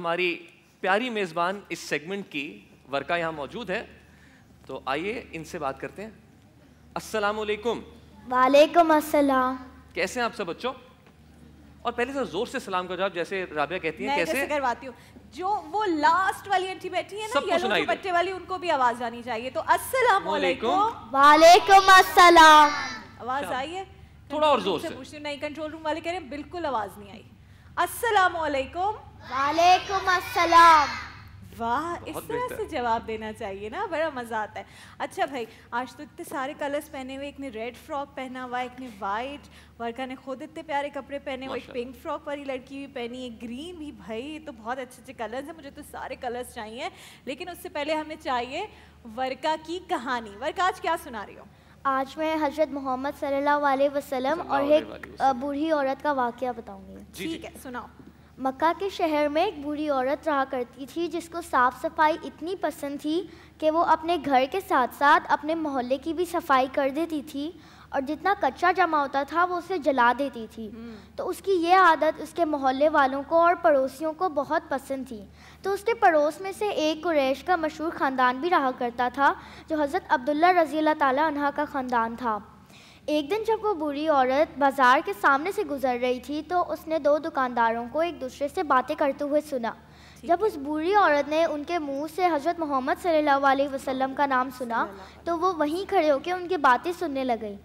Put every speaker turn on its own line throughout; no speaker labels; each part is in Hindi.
हमारी प्यारी मेज़बान इस सेगमेंट की वर्का यहाँ मौजूद है तो आइए इनसे बात करते हैं अस्सलाम वालेकुम
वालेकुम अस्सलाम
कैसे हैं आप सब बच्चों और पहले से जोर से सलाम का जवाब जैसे राबिया कहती है कैसे करवाती हूँ जो वो लास्ट वाली आंटी बैठी है ना येलो बच्चे वाली उनको भी आवाज आनी चाहिए तो अस्सलाम वालेकुम
वालेकुम अस्सलाम आवाज आई है थोड़ा और जोर से पूछ
रही नहीं कंट्रोल रूम वाले कह रहे हैं बिल्कुल आवाज नहीं आई अस्सलाम वालेकुम वालेकुम अस्सलाम वाह इस तरह से जवाब देना चाहिए ना बड़ा मज़ा आता है अच्छा भाई आज तो इतने सारे कलर्स पहने हुए एक ने रेड फ्रॉक पहना हुआ एक ने वाइट वर्का ने खुद इतने प्यारे कपड़े पहने हुए एक पिंक फ्रॉक वाली लड़की भी पहनी है ग्रीन भी भाई ये तो बहुत अच्छे अच्छे कलर्स हैं मुझे तो सारे कलर्स चाहिए लेकिन उससे पहले हमें चाहिए वर्का की कहानी वर्का आज क्या सुना रही हो
आज मैं हजरत मोहम्मद सल्लल्लाहु अलैहि वसल्लम और एक बूढ़ी औरत का वाक्य बताऊंगी ठीक है सुनाओ मक्का के शहर में एक बूढ़ी औरत रहा करती थी जिसको साफ़ सफाई इतनी पसंद थी कि वो अपने घर के साथ साथ अपने मोहल्ले की भी सफाई कर देती थी और जितना कच्चा जमा होता था वो उसे जला देती थी हम्म। तो उसकी ये आदत उसके मोहल्ले वालों को और पड़ोसियों को बहुत पसंद थी तो उसके पड़ोस में से एक कुरैश का मशहूर ख़ानदान भी रहा करता था जो हज़रत अब्दुल्ला रज़ी अल्लाह ताली का ख़ानदान था एक दिन जब वो बुरी औरत बाजार के सामने से गुजर रही थी तो उसने दो दुकानदारों को एक दूसरे से बातें करते हुए सुना जब उस बुरी औरत ने उनके मुंह से हजरत मोहम्मद सल्लल्लाहु अलैहि वसल्लम का नाम सुना तो वो वहीं खड़े होकर उनकी बातें सुनने लग गई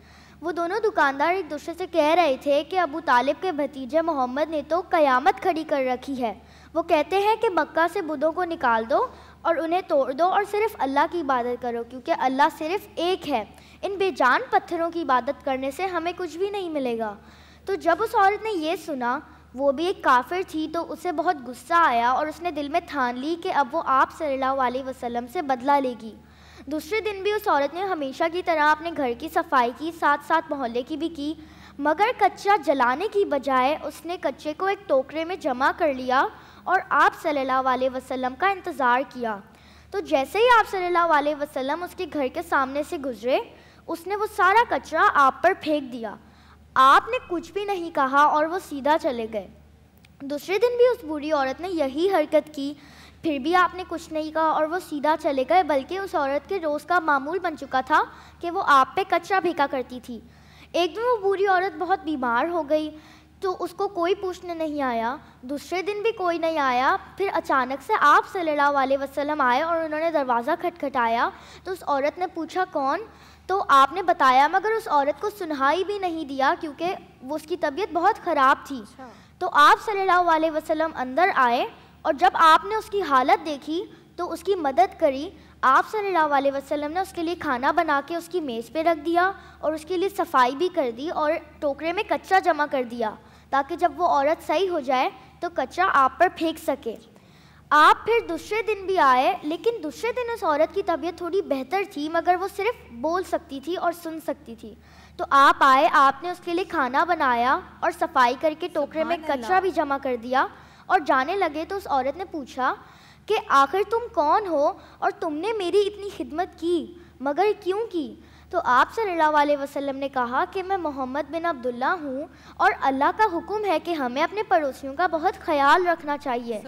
वो दोनों दुकानदार एक दूसरे से कह रहे थे कि अबू तालिब के भतीजे मोहम्मद ने तो क़यामत खड़ी कर रखी है वो कहते हैं कि मक्का से बुधों को निकाल दो और उन्हें तोड़ दो और सिर्फ़ अल्लाह की इबादत करो क्योंकि अल्लाह सिर्फ़ एक है इन बेजान पत्थरों की इबादत करने से हमें कुछ भी नहीं मिलेगा तो जब उस औरत ने यह सुना वो भी एक काफिर थी तो उसे बहुत गुस्सा आया और उसने दिल में ठान ली कि अब वो आप सल्लल्लाहु अलैहि वसल्लम से बदला लेगी दूसरे दिन भी उस औरत ने हमेशा की तरह अपने घर की सफाई की साथ साथ मोहल्ले की भी की मगर कच्चा जलाने की बजाय उसने कच्चे को एक टोकरे में जमा कर लिया और आप सल्लल्लाहु अलैहि वसल्लम का इंतज़ार किया तो जैसे ही आप सल्लल्लाहु अलैहि वसल्लम उसके घर के सामने से गुजरे उसने वो सारा कचरा आप पर फेंक दिया आपने कुछ भी नहीं कहा और वो सीधा चले गए दूसरे दिन भी उस बूढ़ी औरत ने यही हरकत की फिर भी आपने कुछ नहीं कहा और वो सीधा चले गए बल्कि उस औरत के रोज़ का मामूल बन चुका था कि वो आप पे कचरा फेंका करती थी एक दिन वो बूढ़ी औरत बहुत बीमार हो गई तो उसको कोई पूछने नहीं आया दूसरे दिन भी कोई नहीं आया फिर अचानक से आप सल्लल्लाहु अलैहि वसल्लम आए और उन्होंने दरवाज़ा खटखटाया तो उस औरत ने पूछा कौन तो आपने बताया मगर उस औरत को सुनाई भी नहीं दिया क्योंकि वो उसकी तबीयत बहुत ख़राब थी अच्छा। तो आप सल्लल्लाहु अलैहि वसल्लम अंदर आए और जब आपने उसकी हालत देखी तो उसकी मदद करी आप सल्लल्लाहु अलैहि वसल्लम ने उसके लिए खाना बना के उसकी मेज़ पे रख दिया और उसके लिए सफाई भी कर दी और टोकरे में कच्चा जमा कर दिया ताकि जब वो औरत सही हो जाए तो कच्चा आप पर फेंक सके आप फिर दूसरे दिन भी आए लेकिन दूसरे दिन उस औरत की तबीयत थोड़ी बेहतर थी मगर वो सिर्फ बोल सकती थी और सुन सकती थी तो आप आए आपने उसके लिए खाना बनाया और सफाई करके टोकरे में कचरा भी जमा कर दिया और जाने लगे तो उस औरत ने पूछा कि आखिर तुम कौन हो और तुमने मेरी इतनी खिदमत की मगर क्यों की तो आप सल्लल्लाहु अलैहि वसल्लम ने कहा कि मैं मोहम्मद बिन अब्दुल्ला हूँ और अल्लाह का हुक्म है कि हमें अपने पड़ोसियों का बहुत ख्याल रखना चाहिए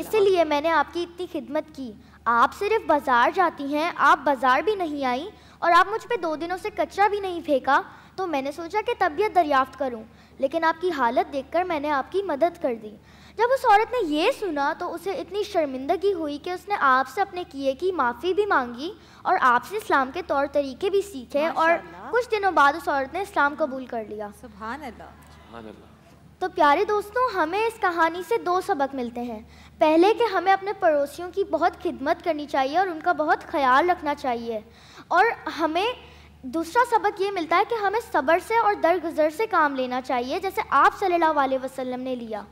इसलिए मैंने आपकी इतनी खिदमत की आप सिर्फ बाज़ार जाती हैं आप बाज़ार भी नहीं आई और आप मुझ पर दो दिनों से कचरा भी नहीं फेंका तो मैंने सोचा कि तबीयत दरियाफ्त करूँ लेकिन आपकी हालत देखकर मैंने आपकी मदद कर दी जब उस औरत ने यह सुना तो उसे इतनी शर्मिंदगी हुई कि उसने आपसे अपने किए की माफ़ी भी मांगी और आपसे इस्लाम के तौर तरीके भी सीखे और कुछ दिनों बाद उस औरत ने इस्लाम कबूल कर लिया तो प्यारे दोस्तों हमें इस कहानी से दो सबक मिलते हैं पहले कि हमें अपने पड़ोसियों की बहुत खिदमत करनी चाहिए और उनका बहुत ख्याल रखना चाहिए और हमें दूसरा सबक ये मिलता है कि हमें सब्र से और दरगुजर से काम लेना चाहिए जैसे आप सल्लल्लाहु अलैहि वसल्लम ने लिया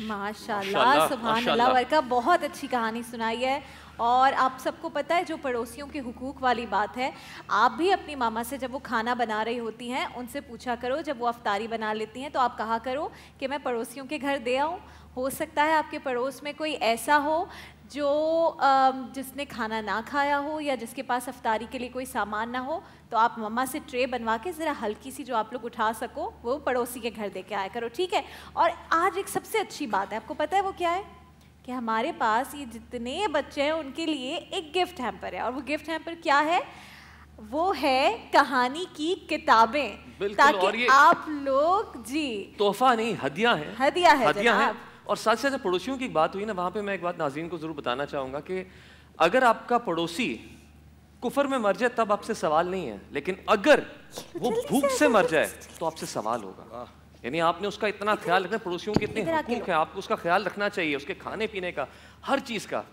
माशाल्लाह वर्का
बहुत अच्छी कहानी सुनाई है और आप सबको पता है जो पड़ोसियों के हुकूक वाली बात है आप भी अपनी मामा से जब वो खाना बना रही होती हैं उनसे पूछा करो जब वो अफ्तारी बना लेती हैं तो आप कहा करो कि मैं पड़ोसियों के घर दे आऊँ हो सकता है आपके पड़ोस में कोई ऐसा हो जो जिसने खाना ना खाया हो या जिसके पास अफतारी के लिए कोई सामान ना हो तो आप मम्मा से ट्रे बनवा के ज़रा हल्की सी जो आप लोग उठा सको वो पड़ोसी के घर दे के आया करो ठीक है और आज एक सबसे अच्छी बात है आपको पता है वो क्या है कि हमारे पास ये जितने बच्चे हैं उनके लिए एक गिफ्ट हैम्पर है और वो गिफ्ट हैम्पर क्या है वो है कहानी की किताबें ताकि आप लोग जी तोहफा नहीं हदिया है हदिया है हदिया है और साथ साथ पड़ोसियों की बात हुई ना वहाँ पे मैं एक बात नाजीन को ज़रूर बताना चाहूँगा कि अगर आपका पड़ोसी कुफर में मर जाए तब आपसे सवाल नहीं है लेकिन अगर वो भूख से मर जाए तो आपसे सवाल होगा यानी आपने उसका इतना ख्याल रखना पड़ोसियों के इतने हकूक है आपको उसका ख्याल रखना चाहिए उसके खाने पीने का हर चीज़ का